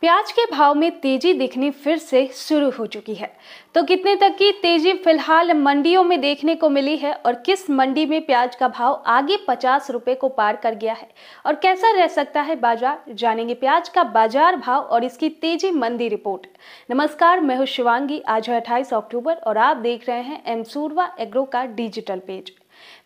प्याज के भाव में तेजी दिखनी फिर से शुरू हो चुकी है तो कितने तक की तेजी फिलहाल मंडियों में देखने को मिली है और किस मंडी में प्याज का भाव आगे पचास रुपए को पार कर गया है और कैसा रह सकता है बाजार जानेंगे प्याज का बाजार भाव और इसकी तेजी मंदी रिपोर्ट नमस्कार मैं हूं शिवांगी आज है अट्ठाईस अक्टूबर और आप देख रहे हैं एम सूरवा एग्रो का डिजिटल पेज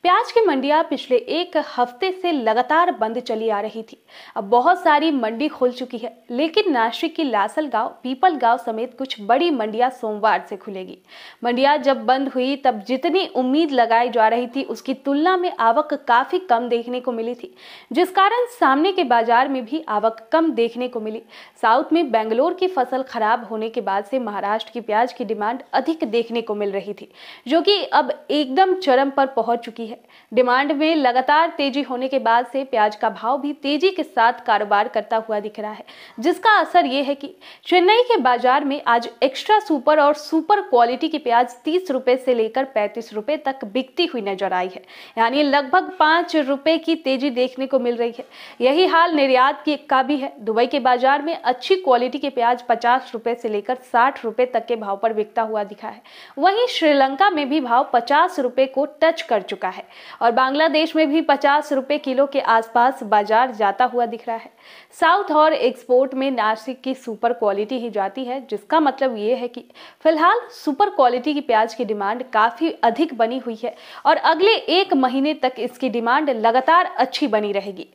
प्याज की मंडियां पिछले एक हफ्ते से लगातार बंद चली आ रही थी अब बहुत सारी मंडी खुल चुकी है लेकिन नासिक की लासल गांव पीपल गांव समेत कुछ बड़ी मंडियां सोमवार से खुलेगी मंडियां जब बंद हुई तब जितनी उम्मीद लगाई जा रही थी उसकी तुलना में आवक काफी कम देखने को मिली थी जिस कारण सामने के बाजार में भी आवक कम देखने को मिली साउथ में बेंगलोर की फसल खराब होने के बाद से महाराष्ट्र की प्याज की डिमांड अधिक देखने को मिल रही थी जो कि अब एकदम चरम पर पहुंच चुकी है है डिमांड में लगातार तेजी होने के बाद से प्याज का भाव भी तेजी के साथ कारोबार करता हुआ दिख रहा है जिसका असर यह है कि चेन्नई के बाजार में आज एक्स्ट्रा सुपर और सुपर क्वालिटी की प्याज तीस रुपये से लेकर पैंतीस रुपये तक बिकती हुई नजर आई है यानी लगभग पाँच रुपये की तेजी देखने को मिल रही है यही हाल निर्यात की का भी है दुबई के बाजार में अच्छी क्वालिटी के प्याज पचास रुपये से लेकर साठ रुपये तक के भाव पर बिकता हुआ दिखा है वहीं श्रीलंका में भी भाव पचास रुपये को टच कर चुका है है और बांग्लादेश में भी पचास रुपये किलो के आसपास बाजार जाता हुआ दिख रहा है साउथ और एक्सपोर्ट में नासिक की सुपर क्वालिटी ही जाती है जिसका मतलब ये है कि फिलहाल सुपर क्वालिटी की प्याज की डिमांड काफ़ी अधिक बनी हुई है और अगले एक महीने तक इसकी डिमांड लगातार अच्छी बनी रहेगी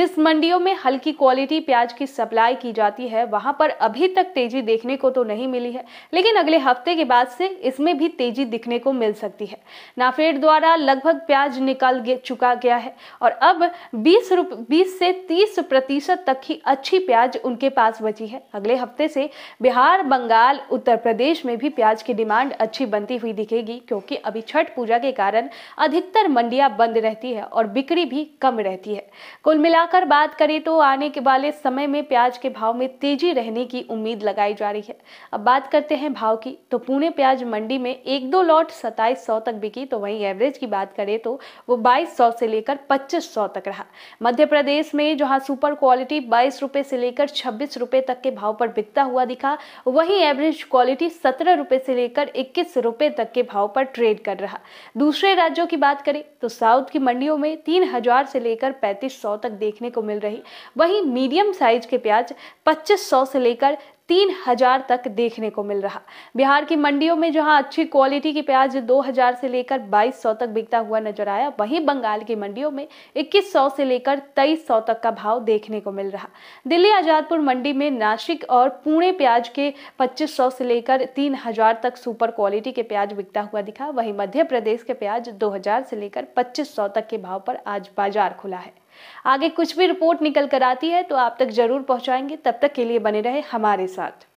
जिस मंडियों में हल्की क्वालिटी प्याज की सप्लाई की जाती है वहां पर अभी तक तेजी देखने को तो नहीं मिली है लेकिन अगले हफ्ते के बाद से इसमें भी तेजी दिखने को मिल सकती है नाफेड द्वारा लगभग प्याज निकल चुका गया है और अब बीस रुप बीस से तीस प्रतिशत तक ही अच्छी प्याज उनके पास बची है अगले हफ्ते से बिहार बंगाल उत्तर प्रदेश में भी प्याज की डिमांड अच्छी बनती हुई दिखेगी क्योंकि अभी छठ पूजा के कारण अधिकतर मंडियां बंद रहती है और बिक्री भी कम रहती है कुल मिलाकर बात करें तो आने के वाले समय में प्याज के भाव में तेजी रहने की उम्मीद लगाई जा रही है अब बात करते हैं भाव की तो पुणे प्याज मंडी में एक दो लॉट सौ तक बिकी तो वहीं एवरेज की बात करें तो वो बाईस सौ से लेकर पच्चीस सौ तक रहा मध्य प्रदेश में जहां सुपर क्वालिटी बाईस रुपए से लेकर छब्बीस रुपए तक के भाव पर बिकता हुआ दिखा वहीं एवरेज क्वालिटी सत्रह रुपए से लेकर इक्कीस रुपए तक के भाव पर ट्रेड कर रहा दूसरे राज्यों की बात करें तो साउथ की मंडियों में तीन से लेकर पैंतीस तक देखने को मिल रही वहीं मीडियम साइज के प्याज पच्चीस से लेकर तीन हजार तक देखने को मिल रहा बिहार की मंडियों में जहां अच्छी क्वालिटी की प्याज 2000 से लेकर 2200 तक बिकता हुआ नजर आया वहीं बंगाल की मंडियों में 2100 से लेकर 2300 तक का भाव देखने को मिल रहा दिल्ली आजादपुर मंडी में नासिक और पुणे प्याज के 2500 से लेकर 3000 तक सुपर क्वालिटी के प्याज बिकता हुआ दिखा वहीं मध्य प्रदेश के प्याज हजार से लेकर सौ तक के भाव पर आज बाजार खुला है आगे कुछ भी रिपोर्ट निकल कर आती है तो आप तक जरूर पहुंचाएंगे तब तक के लिए बने रहे हमारे साथ